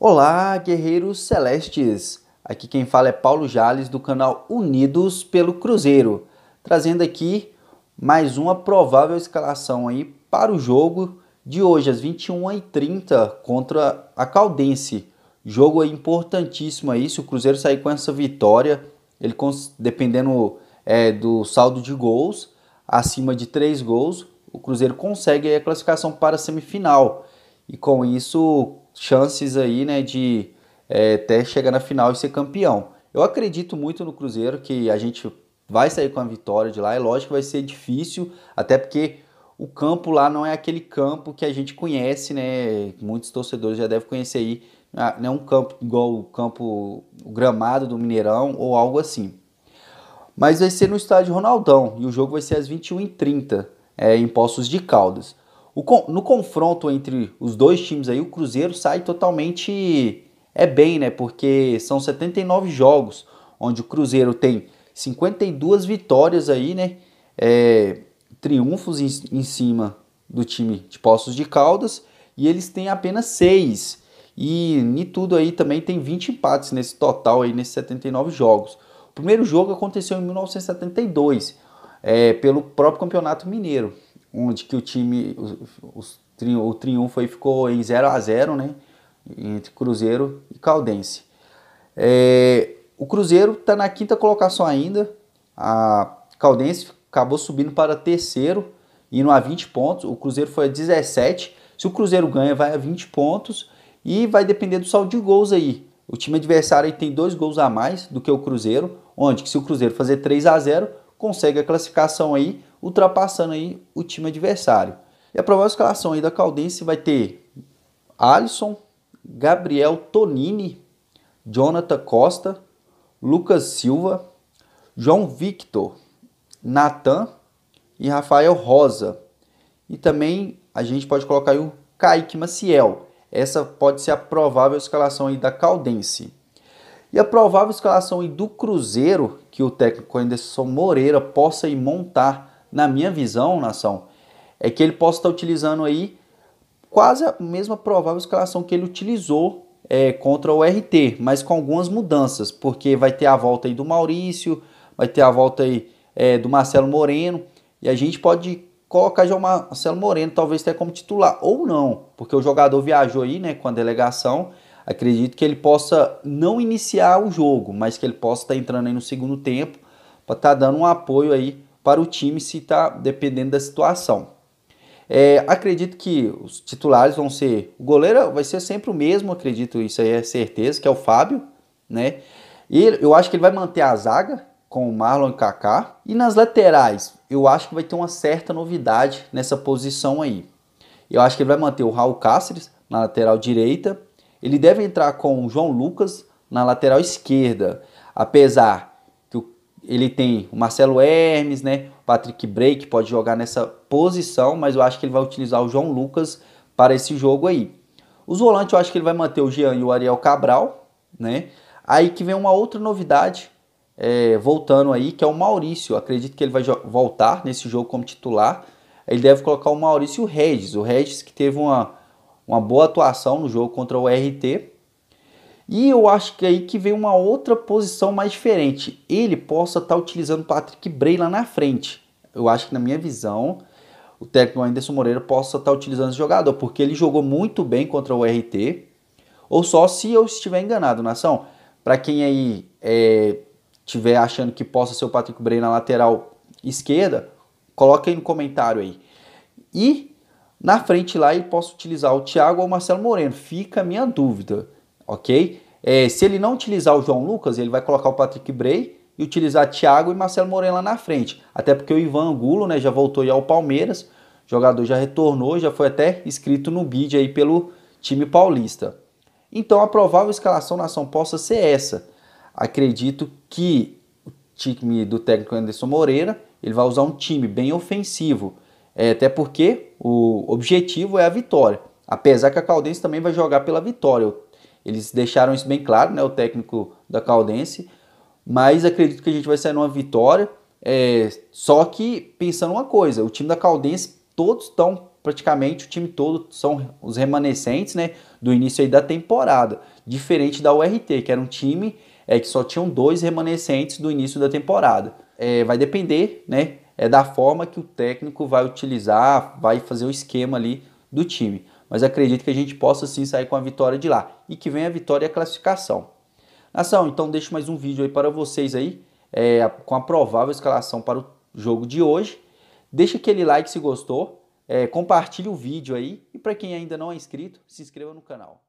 Olá, guerreiros celestes! Aqui quem fala é Paulo Jales do canal Unidos pelo Cruzeiro, trazendo aqui mais uma provável escalação aí para o jogo de hoje às 21h30 contra a Caldense. Jogo importantíssimo aí, se o Cruzeiro sair com essa vitória, ele dependendo é, do saldo de gols, acima de 3 gols, o Cruzeiro consegue a classificação para a semifinal. E com isso chances aí, né, de é, até chegar na final e ser campeão. Eu acredito muito no Cruzeiro que a gente vai sair com a vitória de lá. É lógico que vai ser difícil, até porque o campo lá não é aquele campo que a gente conhece, né? Muitos torcedores já devem conhecer aí. Ah, não é um campo igual o campo o gramado do Mineirão ou algo assim. Mas vai ser no estádio Ronaldão e o jogo vai ser às 21h30 é, em Poços de Caldas no confronto entre os dois times aí, o Cruzeiro sai totalmente é bem, né? Porque são 79 jogos, onde o Cruzeiro tem 52 vitórias aí, né? É, triunfos em, em, cima do time de Poços de Caldas e eles têm apenas 6. E em tudo aí também tem 20 empates nesse total aí, nesses 79 jogos. O primeiro jogo aconteceu em 1972, é, pelo próprio Campeonato Mineiro onde que o time, o triunfo aí ficou em 0 a 0 né? Entre Cruzeiro e Caldense. É, o Cruzeiro está na quinta colocação ainda. A Caldense acabou subindo para terceiro, indo a 20 pontos. O Cruzeiro foi a 17. Se o Cruzeiro ganha, vai a 20 pontos. E vai depender do saldo de gols aí. O time adversário tem dois gols a mais do que o Cruzeiro, onde se o Cruzeiro fazer 3 a 0 consegue a classificação aí ultrapassando aí o time adversário. E a provável escalação aí da Caldense vai ter Alisson, Gabriel Tonini, Jonathan Costa, Lucas Silva, João Victor, Natan e Rafael Rosa. E também a gente pode colocar aí o Kaique Maciel. Essa pode ser a provável escalação aí da Caldense. E a provável escalação aí do Cruzeiro, que o técnico Anderson Moreira possa montar na minha visão, nação, é que ele possa estar tá utilizando aí quase a mesma provável escalação que ele utilizou é, contra o RT, mas com algumas mudanças, porque vai ter a volta aí do Maurício, vai ter a volta aí é, do Marcelo Moreno, e a gente pode colocar já o Marcelo Moreno, talvez até como titular, ou não, porque o jogador viajou aí né, com a delegação. Acredito que ele possa não iniciar o jogo, mas que ele possa estar tá entrando aí no segundo tempo para estar tá dando um apoio aí para o time se está dependendo da situação. É, acredito que os titulares vão ser. O goleiro vai ser sempre o mesmo, acredito, isso aí é certeza, que é o Fábio, né? E eu acho que ele vai manter a zaga com o Marlon e Kaká. E nas laterais, eu acho que vai ter uma certa novidade nessa posição aí. Eu acho que ele vai manter o Raul Cáceres na lateral direita. Ele deve entrar com o João Lucas na lateral esquerda. Apesar ele tem o Marcelo Hermes, né? O Patrick Break pode jogar nessa posição, mas eu acho que ele vai utilizar o João Lucas para esse jogo aí. Os volantes eu acho que ele vai manter o Jean e o Ariel Cabral, né? Aí que vem uma outra novidade, é, voltando aí, que é o Maurício. Eu acredito que ele vai voltar nesse jogo como titular. Ele deve colocar o Maurício Regis, o Regis que teve uma, uma boa atuação no jogo contra o RT, e eu acho que é aí que vem uma outra posição mais diferente. Ele possa estar tá utilizando o Patrick Bray lá na frente. Eu acho que na minha visão, o técnico Anderson Moreira possa estar tá utilizando esse jogador, porque ele jogou muito bem contra o RT. Ou só se eu estiver enganado, nação. Para quem aí é, tiver achando que possa ser o Patrick Bray na lateral esquerda, coloque aí no comentário aí. E na frente lá ele possa utilizar o Thiago ou o Marcelo Moreno. Fica a minha dúvida ok? É, se ele não utilizar o João Lucas, ele vai colocar o Patrick Bray e utilizar Thiago e Marcelo Moreno lá na frente. Até porque o Ivan Angulo né, já voltou ao Palmeiras, jogador já retornou, já foi até escrito no bid aí pelo time paulista. Então a provável escalação na ação possa ser essa. Acredito que o time do técnico Anderson Moreira ele vai usar um time bem ofensivo, é, até porque o objetivo é a vitória. Apesar que a Caldense também vai jogar pela vitória. Eles deixaram isso bem claro, né, o técnico da Caldense. Mas acredito que a gente vai sair numa vitória. É, só que pensando uma coisa, o time da Caldense todos estão praticamente o time todo são os remanescentes, né, do início aí da temporada, diferente da URT, que era um time é, que só tinham dois remanescentes do início da temporada. É, vai depender, né, é da forma que o técnico vai utilizar, vai fazer o esquema ali do time mas acredito que a gente possa sim sair com a vitória de lá e que venha a vitória e a classificação. Nação, então deixo mais um vídeo aí para vocês aí, é, com a provável escalação para o jogo de hoje. Deixa aquele like se gostou, é, compartilhe o vídeo aí e para quem ainda não é inscrito, se inscreva no canal.